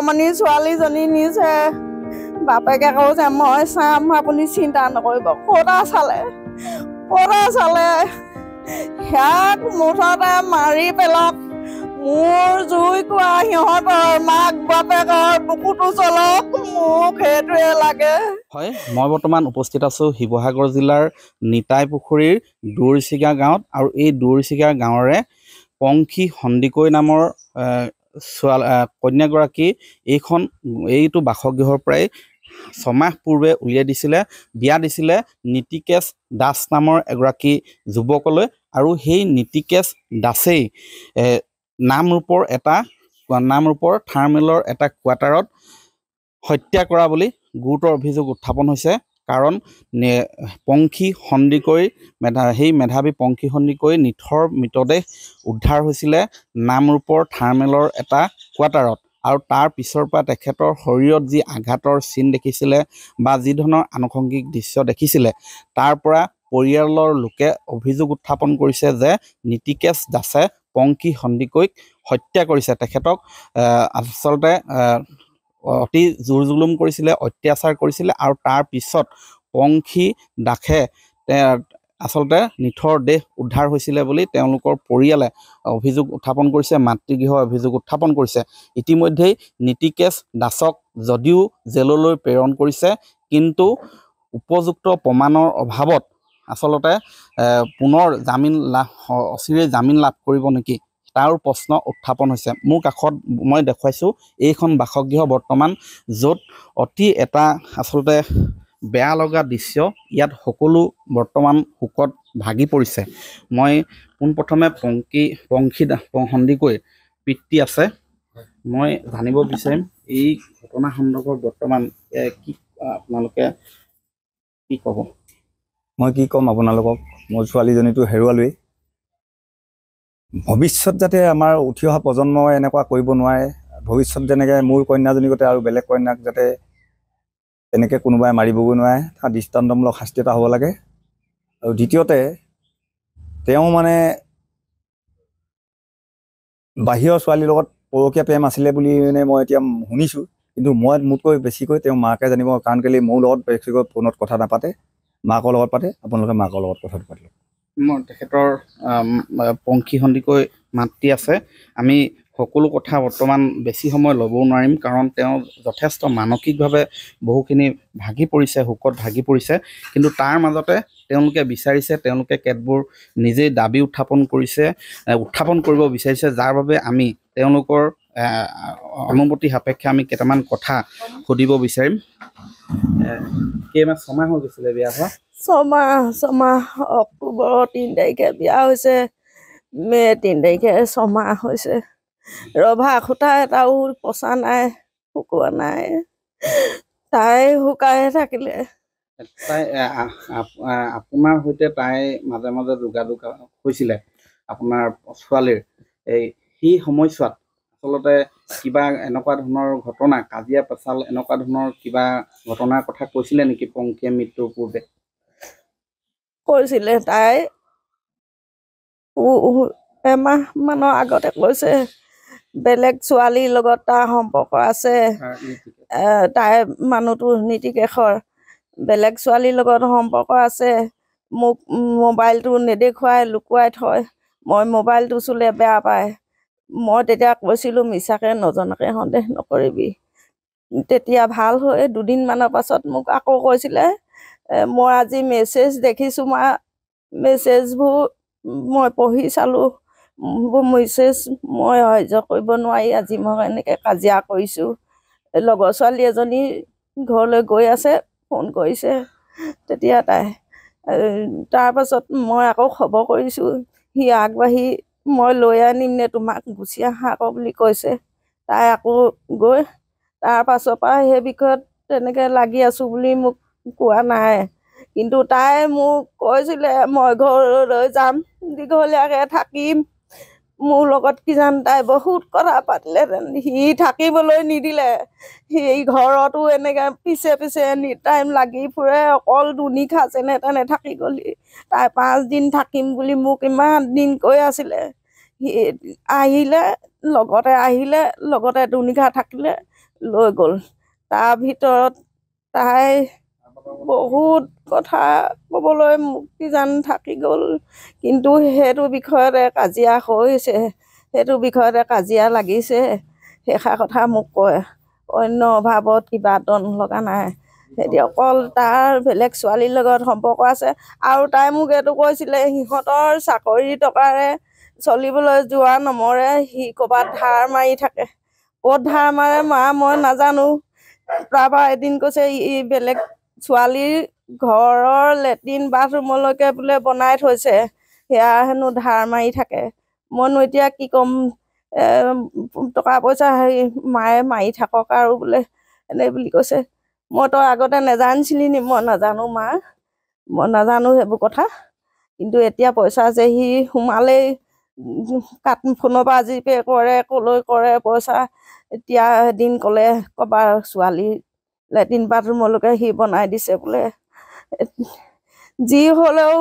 জমনি ছোৱালীজনী নিছে বাপেকে কওঁ যে মই চাম আপুনি চিন্তা নকৰিব ক'তা চালে ক'তা চালে সেয়াক মুঠতে মাৰি পেলাওক মোৰ জুই কোৱা সিহঁতৰ মাক বাপেকৰ বুকুটো চলক মোক সেইটোৱে লাগে হয় মই বৰ্তমান উপস্থিত আছো শিৱসাগৰ জিলাৰ নিতাই পুখুৰীৰ দুৰচিগা গাঁৱত আৰু এই দুৰচিগা গাঁৱৰে পংখী সন্দিকৈ নামৰ ছোৱাল কন্যাগৰাকী এইখন এইটো বাসগৃহৰ পৰাই ছমাহ পূৰ্বে উলিয়াই দিছিলে বিয়া দিছিলে নীতিকেশ দাস নামৰ এগৰাকী যুৱকলৈ আৰু সেই নীতিকেশ দাসেই নাম ৰূপৰ এটা নাম ৰূপৰ থাৰ্মেলৰ এটা কোৱাটাৰত হত্যা কৰা বুলি গুৰুতৰ অভিযোগ উত্থাপন হৈছে কাৰণ পংখী সন্দিকৈ মেধা সেই মেধাৱী পংখী সন্দিকৈ নিথৰ মৃতদেহ উদ্ধাৰ হৈছিলে নামৰূপৰ থাৰ্মেলৰ এটা কোৱাটাৰত আৰু তাৰ পিছৰ পৰা তেখেতৰ শৰীৰত যি আঘাতৰ চিন দেখিছিলে বা যি ধৰণৰ আনুষংগিক দৃশ্য দেখিছিলে তাৰ পৰা পৰিয়ালৰ লোকে অভিযোগ উত্থাপন কৰিছে যে নীতিকেশ দাসে পংখী সন্দিকৈক হত্যা কৰিছে তেখেতক আচলতে অতি জোৰ জুলুম কৰিছিলে অত্যাচাৰ কৰিছিলে আৰু তাৰ পিছত পংখী দাসে আচলতে নিথৰ দেহ উদ্ধাৰ হৈছিলে বুলি তেওঁলোকৰ পৰিয়ালে অভিযোগ উত্থাপন কৰিছে মাতৃগৃহ অভিযোগ উত্থাপন কৰিছে ইতিমধ্যেই নীতিকেশ দাসক যদিও জেললৈ প্ৰেৰণ কৰিছে কিন্তু উপযুক্ত প্ৰমাণৰ অভাৱত আচলতে পুনৰ জামিন লাভ অচিৰে জামিন লাভ কৰিব নেকি তাৰ প্ৰশ্ন উত্থাপন হৈছে মোৰ কাষত মই দেখুৱাইছোঁ এইখন বাসগৃহ বৰ্তমান য'ত অতি এটা আচলতে বেয়া লগা দৃশ্য ইয়াত সকলো বৰ্তমান শোকত ভাগি পৰিছে মই পোনপ্ৰথমে পংকী পংখী সন্দিকৈ পিতৃ আছে মই জানিব বিচাৰিম এই ঘটনা সন্দৰ্ভত বৰ্তমান কি আপোনালোকে কি ক'ব মই কি ক'ম আপোনালোকক মোৰ ছোৱালীজনীটো হেৰুৱালোৱেই ভৱিষ্যত যাতে আমাৰ উঠি অহা প্ৰজন্মই এনেকুৱা কৰিব নোৱাৰে ভৱিষ্যত যেনেকৈ মোৰ কন্যাজনীকতে আৰু বেলেগ কন্যাক যাতে তেনেকৈ কোনোবাই মাৰিবগৈ নোৱাৰে তাৰ দৃষ্টান্তমূলক শাস্তি এটা হ'ব লাগে আৰু দ্বিতীয়তে তেওঁ মানে বাহিৰৰ ছোৱালীৰ লগত পৰকীয়া প্ৰেম আছিলে বুলি মানে মই এতিয়া শুনিছোঁ কিন্তু মই মোতকৈ বেছিকৈ তেওঁ মাকে জানিব কাৰণ কেলৈ মোৰ লগত বেছিকৈ ফোনত কথা নাপাতে মাকৰ লগত পাতে আপোনালোকে মাকৰ লগত কথাটো পাতিলে তেখেতৰ পংখী সন্দিকৈ মাতৃ আছে আমি সকলো কথা বৰ্তমান বেছি সময় ল'বও নোৱাৰিম কাৰণ তেওঁ যথেষ্ট মানসিকভাৱে বহুখিনি ভাগি পৰিছে শোকত ভাগি পৰিছে কিন্তু তাৰ মাজতে তেওঁলোকে বিচাৰিছে তেওঁলোকে কেতবোৰ নিজেই দাবী উত্থাপন কৰিছে উত্থাপন কৰিব বিচাৰিছে যাৰ বাবে আমি তেওঁলোকৰ অনুমতি সাপেক্ষে আমি কেইটামান কথা সুধিব বিচাৰিম কেইমাহ ছমাহ হৈ গৈছিলে বিয়া হোৱা ছমাহ ছমাহ অক্টোবৰৰ তিনি তাৰিখে বিয়া হৈছে মে' তিনি তাৰিখে ছমাহ হৈছে ৰভা সূতা এটাও পচা নাই শুকোৱা নাই তাই শুকাই থাকিলে তাই আপোনাৰ সৈতে তাই মাজে মাজে যোগাযোগ হৈছিলে আপোনাৰ ছোৱালীৰ এই সেই সময়ছোৱাত আচলতে কিবা এনেকুৱা ধৰণৰ ঘটনা কাজিয়া পেচাল এনেকুৱা ধৰণৰ কিবা ঘটনাৰ কথা কৈছিলে নেকি পংকীয়া মৃত্যুৰ পূৰ্বে কৰিছিলে তাই এমাহ মানৰ আগতে কৈছে বেলেগ ছোৱালীৰ লগত তাৰ সম্পৰ্ক আছে তাই মানুহটো নীতি কেশৰ বেলেগ ছোৱালীৰ লগত সম্পৰ্ক আছে মোক মোবাইলটো নেদেখুৱাই লুকুৱাই থয় মই মোবাইলটো চুলে বেয়া পায় মই তেতিয়া কৈছিলোঁ মিছাকৈ নজনাকৈ সন্দেহ নকৰিবি তেতিয়া ভাল হয় দুদিনমানৰ পাছত মোক আকৌ কৈছিলে মই আজি মেছেজ দেখিছোঁ মা মেছেজবোৰ মই পঢ়ি চালোঁ মেছেজ মই সহ্য কৰিব নোৱাৰি আজি মই এনেকৈ কাজিয়া কৰিছোঁ লগৰ ছোৱালী এজনী ঘৰলৈ গৈ আছে ফোন কৰিছে তেতিয়া তাই তাৰপাছত মই আকৌ খবৰ কৰিছোঁ সি আগবাঢ়ি মই লৈ আনিম নে তোমাক গুচি আহা আকৌ বুলি কৈছে তাই আকৌ গৈ তাৰপাছৰ পৰা সেই বিষয়ত তেনেকৈ লাগি আছোঁ বুলি মোক কোৱা নাই কিন্তু তাই মোক কৈছিলে মই ঘৰলৈ যাম দীঘলীয়াকৈ থাকিম মোৰ লগত কিজান তাই বহুত কথা পাতিলে সি থাকিবলৈ নিদিলে সি ঘৰতো এনেকৈ পিছে পিছে এনি টাইম লাগি ফুৰে অকল দুনিশা যেনে তেনে থাকি গ'লি তাই পাঁচদিন থাকিম বুলি মোক ইমান দিন কৈ আছিলে সি আহিলে লগতে আহিলে লগতে দুনিশা থাকিলে লৈ গ'ল তাৰ ভিতৰত তাই বহুত কথা ক'বলৈ মুক্তিজান থাকি গ'ল কিন্তু সেইটো বিষয়তে কাজিয়া হৈছে সেইটো বিষয়তে কাজিয়া লাগিছে সেইষাৰ কথা মোক কয় অন্য অভাৱত কিবা দন লগা নাই সিহঁতি অকল তাৰ বেলেগ ছোৱালীৰ লগত সম্পৰ্ক আছে আৰু তাই মোক এইটো কৈছিলে সিহঁতৰ চাকৰি টকাৰে চলিবলৈ যোৱা নমৰে সি ক'ৰবাত ধাৰ মাৰি থাকে ক'ত ধাৰ মাৰে মা মই নাজানো তাৰপৰা এদিন কৈছে ই বেলেগ ছোৱালীৰ ঘৰৰ লেট্ৰিন বাথৰুমলৈকে বোলে বনাই থৈছে সেয়া হেনো ধাৰ মাৰি থাকে মইনো এতিয়া কি ক'ম টকা পইচা হেৰি মায়ে মাৰি থাকক আৰু বোলে এনে বুলি কৈছে মই তই আগতে নেজানিছিলি নি মই নাজানো মা মই নাজানো সেইবোৰ কথা কিন্তু এতিয়া পইচা যে সি সোমালেই কাট ফোনৰ পৰা আজি পে' কৰে ক'লৈ কৰে পইচা এতিয়া এদিন ক'লে ক'বা ছোৱালী লেট্ৰিন বাথৰুমলৈকে সি বনাই দিছে বোলে যি হ'লেও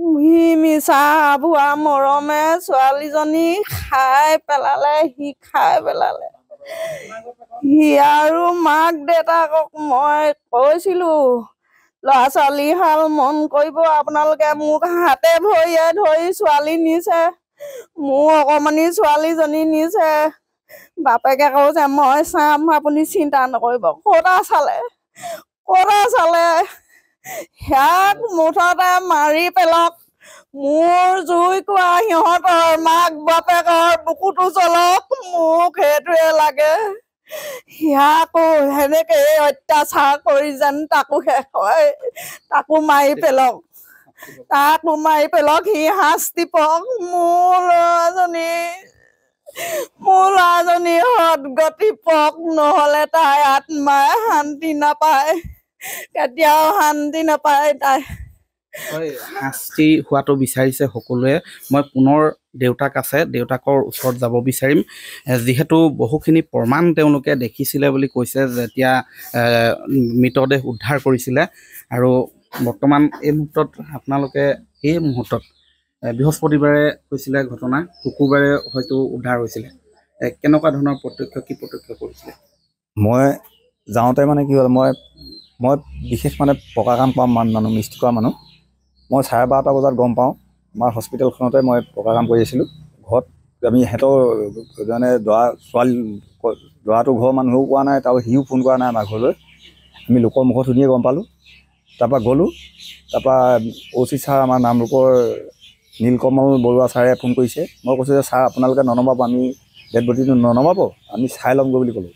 সি মিছা বোৱা মৰমে ছোৱালীজনী খাই পেলালে সি খাই পেলালে সি আৰু মাক দেউতাকক মই কৈছিলো ল'ৰা ছোৱালীহাল মন কৰিব আপোনালোকে মোক হাতে ভৰিয়ে ধৰি ছোৱালী নিছে মোৰ অকণমানি ছোৱালীজনী নিছে বাপেকে কওঁ যে মই চাম আপুনি চিন্তা নকৰিব কৰা চালে কৰা চালে সেয়াক মুঠতে মাৰি পেলাওক মোৰ জুই কোৱা সিহঁতৰ মাক বাপেকৰ বুকুটো চলক মোক সেইটোৱে লাগে সিয়াকো সেনেকেই অত্যাচাৰ কৰি যেন তাকো শেষ হয় তাকো মাৰি পেলক তাকো মাৰি পেলক সি শাস্তি পাওক মোৰ ল'ৰাজনী মোৰ ল'ৰাজনী সদগতি পক নহলে তাই আত্মাই শান্তি নাপায় কেতিয়াও শান্তি নাপায় তাই শাস্তি হোৱাটো বিচাৰিছে সকলোৱে মই পুনৰ দেউতাক আছে দেউতাকৰ ওচৰত যাব বিচাৰিম যিহেতু বহুখিনি প্ৰমাণ তেওঁলোকে দেখিছিলে বুলি কৈছে যেতিয়া মৃতদেহ উদ্ধাৰ কৰিছিলে আৰু বৰ্তমান এই মুহূৰ্তত আপোনালোকে এই মুহূৰ্তত বৃহস্পতিবাৰে হৈছিলে ঘটনা শুকুৰবাৰে হয়তো উদ্ধাৰ হৈছিলে কেনেকুৱা ধৰণৰ প্ৰত্যক্ষ কি প্ৰত্যক্ষ কৰিছিলে মই যাওঁতে মানে কি হ'ল মই মই বিশেষ মানে পকা কাম কৰা মান মানুহ মিস্ত্ৰী কৰা মানুহ মই চাৰে বাৰটা বজাত গম পাওঁ আমাৰ হস্পিটেলখনতে মই পকা কাম কৰি আছিলোঁ ঘৰত আমি সিহঁতৰ মানে দৰা ছোৱালী দৰাটো ঘৰৰ মানুহেও পোৱা নাই তাৰ সিও ফোন কৰা নাই আমাৰ ঘৰলৈ আমি লোকৰ মুখত শুনিয়ে গম পালোঁ তাৰপৰা গ'লোঁ তাৰপৰা অ' ছাৰ আমাৰ নামৰূপৰ নীলকমল বৰুৱা ছাৰে ফোন কৰিছে মই কৈছোঁ যে ছাৰ আপোনালোকে ননমাব আমি ডেড বডিটো ননমাব আমি চাই ল'মগৈ বুলি ক'লোঁ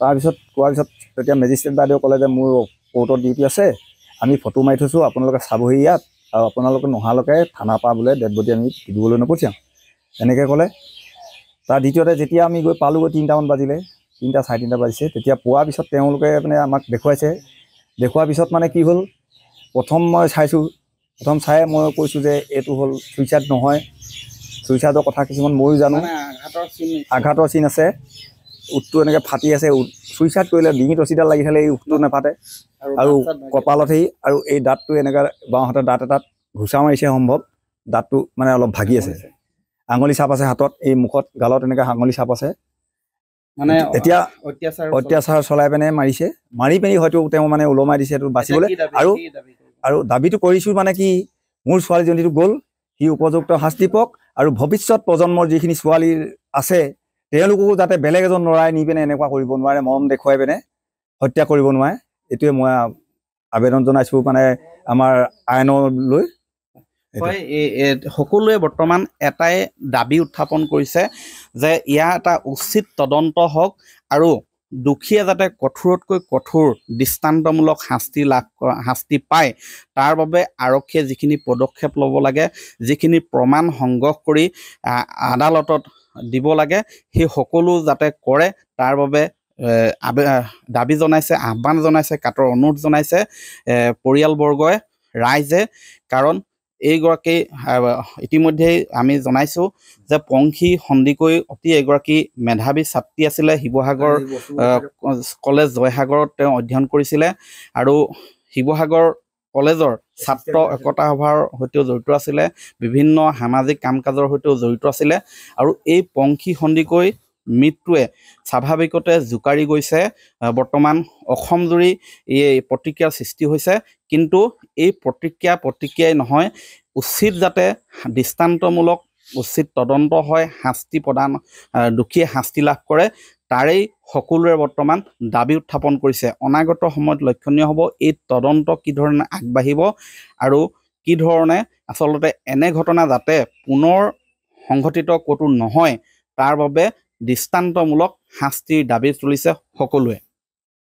তাৰপিছত কোৱাৰ পিছত তেতিয়া মেজিষ্ট্ৰেট বাইদেউ ক'লে যে মোৰ কোৰ্টৰ ডিউটি আছে আমি ফটো মাৰি থৈছোঁ আপোনালোকে চাবহি ইয়াত আৰু আপোনালোকে নোহোৱালৈকে থানাৰ পৰা বোলে ডেড বডি আমি দিবলৈ নপঠিয়াওঁ এনেকৈ ক'লে তাৰ দ্বিতীয়তে যেতিয়া আমি গৈ পালোঁগৈ তিনিটামান বাজিলে তিনিটা চাৰে তিনিটা বাজিছে তেতিয়া পোৱাৰ পিছত তেওঁলোকে মানে আমাক দেখুৱাইছে দেখুৱাৰ পিছত মানে কি হ'ল প্ৰথম মই চাইছোঁ প্ৰথম চাই মই কৈছোঁ যে এইটো হ'ল চুইচাইড নহয় চুইচাইডৰ কথা কিছুমান ময়ো জানো আঘাতৰ চিন আছে উটটো এনেকে ফাটি আছে চুইচাইড কৰিলে ডিঙিত ৰচিডাল লাগি লাগিছিলে এই উঠটো নাফাটে আৰু কপালতহি আৰু এই দাঁতটো এনেকৈ বাওঁহাতে দাঁত এটাত ঘোচা মাৰিছে সম্ভৱ দাঁতটো মানে অলপ ভাগি আছে আঙুলি চাপ আছে হাতত এই মুখত গালত এনেকে আঙুলি চাপ আছে মানে এতিয়া অত্যাচাৰ অত্যাচাৰ চলাই পেনে মাৰিছে মাৰি পিনি হয়তো তেওঁ মানে ওলমাই দিছে এইটো বাচিবলৈ আৰু আৰু দাবীটো কৰিছোঁ মানে কি মোৰ ছোৱালীজনীটো গ'ল সি উপযুক্ত শাস্তি পক আৰু ভৱিষ্যত প্ৰজন্মৰ যিখিনি ছোৱালী আছে তেওঁলোককো যাতে বেলেগ এজন ল'ৰাই নি পিনে এনেকুৱা কৰিব নোৱাৰে মৰম দেখুৱাই পিনে হত্যা কৰিব নোৱাৰে এইটোৱে মই আবেদন জনাইছোঁ মানে আমাৰ আইনলৈ সকলোৱে বৰ্তমান এটাই দাবী উত্থাপন কৰিছে যে ইয়াৰ এটা উচিত তদন্ত হওক আৰু দোষীয়ে যাতে কঠোৰতকৈ কঠোৰ দৃষ্টান্তমূলক শাস্তি লাভ শাস্তি পায় তাৰ বাবে আৰক্ষীয়ে যিখিনি পদক্ষেপ ল'ব লাগে যিখিনি প্ৰমাণ সংগ্ৰহ কৰি আদালতত দিব লাগে সেই সকলো যাতে কৰে তাৰ বাবে দাবী জনাইছে আহ্বান জনাইছে কাটৰ অনুৰোধ জনাইছে পৰিয়ালবৰ্গই ৰাইজে কাৰণ এইগৰাকী ইতিমধ্যেই আমি জনাইছোঁ যে পংখী সন্দিকৈ অতি এগৰাকী মেধাৱী ছাত্ৰী আছিলে শিৱসাগৰ কলেজ জয়সাগৰত তেওঁ অধ্যয়ন কৰিছিলে আৰু শিৱসাগৰ কলেজৰ ছাত্ৰ একতা সভাৰ সৈতেও জড়িত আছিলে বিভিন্ন সামাজিক কাম কাজৰ সৈতেও জড়িত আছিলে আৰু এই পংখী সন্দিকৈ মৃত্যুৱে স্বাভাৱিকতে জোকাৰি গৈছে বৰ্তমান অসমজুৰি এই প্ৰতিক্ৰিয়াৰ সৃষ্টি হৈছে কিন্তু এই প্ৰতিক্ৰিয়া প্ৰতিক্ৰিয়াই নহয় উচিত যাতে দৃষ্টান্তমূলক উচিত তদন্ত হয় শাস্তি প্ৰদান দোষীয়ে শাস্তি লাভ কৰে তাৰেই সকলোৱে বৰ্তমান দাবী উত্থাপন কৰিছে অনাগত সময়ত লক্ষণীয় হ'ব এই তদন্ত কি ধৰণে আগবাঢ়িব আৰু কি ধৰণে আচলতে এনে ঘটনা যাতে পুনৰ সংঘটিত ক'তো নহয় তাৰ বাবে দৃষ্টান্তমূলক শাস্তিৰ দাবী তুলিছে সকলোৱে